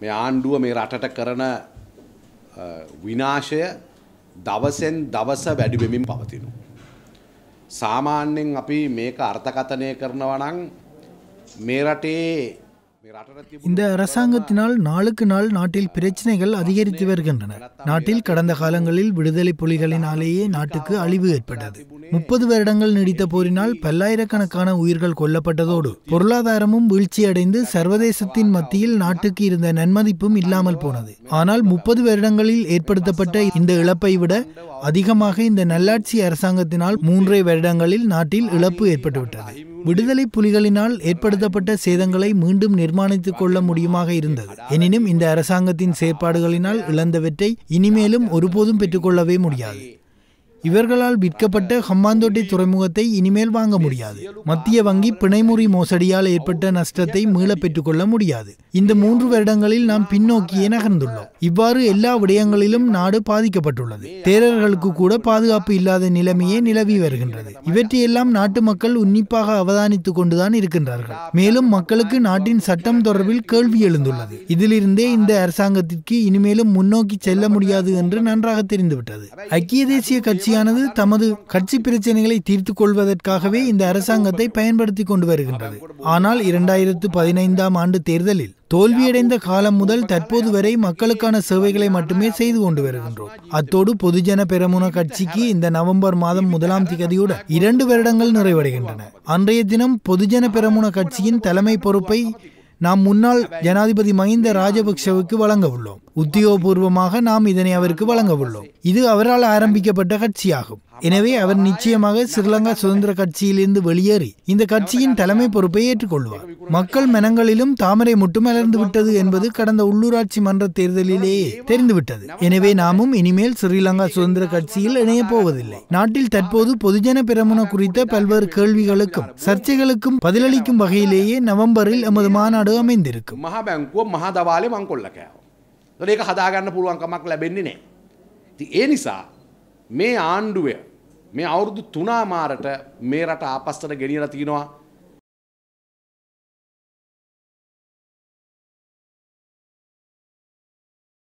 මේ ආණ්ඩුව මේ රටට කරන විනාශය දවසෙන් දවස වැඩි වෙමින් පවතිනු. සාමාන්‍යයෙන් අපි මේක අර්ථකථනය කරනවා නම් මේ රටේ இந்த அரசாங்கத்தினால் நாளுக்கு நாள் நாட்டில் பிரச்சனைகள் அதிகரித்து வருகின்றன நாட்டில் கடந்த காலங்களில் விடுதலை புலிகளினாலேயே நாட்டுக்கு அழிவு ஏற்பட்டது முப்பது வருடங்கள் நீடித்த போரினால் பல்லாயிரக்கணக்கான உயிர்கள் கொல்லப்பட்டதோடு பொருளாதாரமும் வீழ்ச்சியடைந்து சர்வதேசத்தின் மத்தியில் நாட்டுக்கு இருந்த நன்மதிப்பும் இல்லாமல் போனது ஆனால் முப்பது வருடங்களில் ஏற்படுத்தப்பட்ட இந்த இழப்பை விட அதிகமாக இந்த நல்லாட்சி அரசாங்கத்தினால் மூன்றே வருடங்களில் நாட்டில் இழப்பு ஏற்பட்டுவிட்டது விடுதலை புலிகளினால் ஏற்படுத்தப்பட்ட சேதங்களை மீண்டும் நிர்மாணித்துக் கொள்ள முடியுமாக இருந்தது எனினும் இந்த அரசாங்கத்தின் செயற்பாடுகளினால் இழந்தவற்றை இனிமேலும் ஒருபோதும் பெற்றுக்கொள்ளவே முடியாது இவர்களால் விற்கப்பட்ட ஹம்மாந்தோட்டை துறைமுகத்தை இனிமேல் வாங்க முடியாது மத்திய வங்கி பிணைமுறி மோசடியால் ஏற்பட்ட நஷ்டத்தை மீள பெற்றுக்கொள்ள முடியாது இந்த மூன்று வருடங்களில் நாம் பின்னோக்கியே நகர்ந்துள்ளோம் இவ்வாறு எல்லா விடயங்களிலும் நாடு பாதிக்கப்பட்டுள்ளது தேரர்களுக்கு கூட பாதுகாப்பு இல்லாத நிலைமையே நிலவி வருகின்றது இவற்றையெல்லாம் நாட்டு மக்கள் உன்னிப்பாக அவதானித்துக் கொண்டுதான் இருக்கின்றார்கள் மேலும் மக்களுக்கு நாட்டின் சட்டம் தொடர்பில் கேள்வி எழுந்துள்ளது இதிலிருந்தே இந்த அரசாங்கத்திற்கு இனிமேலும் முன்னோக்கி செல்ல முடியாது என்று நன்றாக தெரிந்துவிட்டது ஐக்கிய தேசிய கட்சியானது தமது கட்சி பிரச்சனைகளை தீர்த்து கொள்வதற்காகவே இந்த அரசாங்கத்தை பயன்படுத்தி கொண்டு வருகின்றது ஆனால் இரண்டாயிரத்து பதினைந்தாம் ஆண்டு தேர்தலில் தோல்வியடைந்த காலம் முதல் தற்போது வரை மக்களுக்கான சேவைகளை மட்டுமே செய்து கொண்டு வருகின்றோம் அத்தோடு பொதுஜன பெருமுன கட்சிக்கு இந்த நவம்பர் மாதம் முதலாம் திகதியுடன் இரண்டு வருடங்கள் நிறைவடைகின்றன அன்றைய தினம் பொதுஜன பெருமுன கட்சியின் தலைமை பொறுப்பை நாம் முன்னாள் ஜனாதிபதி மஹிந்த ராஜபக்சவுக்கு வழங்கவுள்ளோம் உத்தியோகபூர்வமாக நாம் இதனை அவருக்கு வழங்கவுள்ளோம் இது அவரால் ஆரம்பிக்கப்பட்ட கட்சியாகும் எனவே அவர் நிச்சயமாக ஸ்ரீலங்கா சுதந்திர கட்சியிலிருந்து வெளியேறி இந்த கட்சியின் தலைமை பொறுப்பை ஏற்றுக்கொள்வார் மக்கள் மனங்களிலும் தாமரை முட்டுமலர்ந்து விட்டது என்பது கடந்த உள்ளூராட்சி மன்ற தேர்தலிலேயே தெரிந்துவிட்டது எனவே நாமும் இனிமேல் ஸ்ரீலங்கா சுதந்திர கட்சியில் இணைய போவதில்லை நாட்டில் தற்போது பொதுஜன பிரமுண குறித்த பல்வேறு கேள்விகளுக்கும் சர்ச்சைகளுக்கும் பதிலளிக்கும் வகையிலேயே நவம்பரில் எமது மாநாடு அமைந்திருக்கும் மகாதவாலே මේ ආණ්ඩුවය මේ අවුරුදු තුනාමාරට මේ රට ආපස්සට ගෙනියලා තිනවා